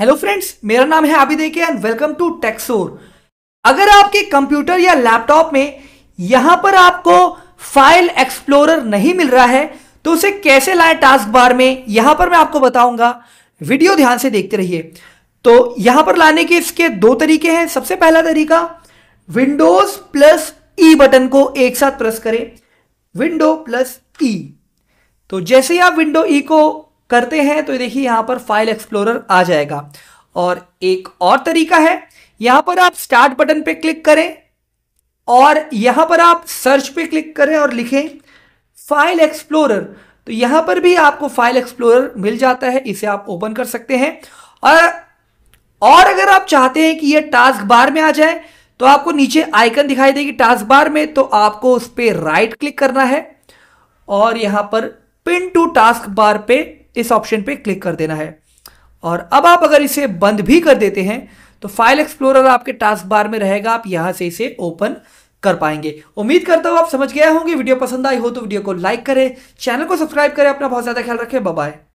hello friends मेरा नाम है Abid AK and welcome to टेक्सोर अगर आपके कंप्यूटर या लैपटॉप में यहां पर आपको फाइल एक्सप्लोरर नहीं मिल रहा है तो उसे कैसे लाएं टास्क बार में यहां पर मैं आपको बताऊंगा वीडियो ध्यान से देखते रहिए तो यहां पर लाने के इसके दो तरीके हैं सबसे पहला तरीका विंडोज प्लस ई बटन को एक साथ प्रेस करें विंडो प्लस ई तो जैसे ही आप विंडो ई e को करते हैं तो देखिए यहाँ पर फाइल एक्सप्लोरर आ जाएगा और एक और तरीका है यहाँ पर आप स्टार्ट बटन पे क्लिक करें और यहाँ पर आप सर्च पे क्लिक करें और लिखें फाइल एक्सप्लोरर तो यहाँ पर भी आपको फाइल एक्सप्लोरर मिल जाता है इसे आप ओपन कर सकते हैं और और अगर आप चाहते हैं कि यह टास्क बार में आ जाए तो आपको नीचे आइकन दिखाई देगी टास्क बार में तो आपको उस पर राइट क्लिक करना है और यहां पर पिन टू टास्क बार पे इस ऑप्शन पे क्लिक कर देना है और अब आप अगर इसे बंद भी कर देते हैं तो फाइल एक्सप्लोरर आपके टास्क बार में रहेगा आप यहां से इसे ओपन कर पाएंगे उम्मीद करता हूं आप समझ गया होंगे वीडियो पसंद आई हो तो वीडियो को लाइक करें चैनल को सब्सक्राइब करें अपना बहुत ज़्यादा ख्याल रखें बाय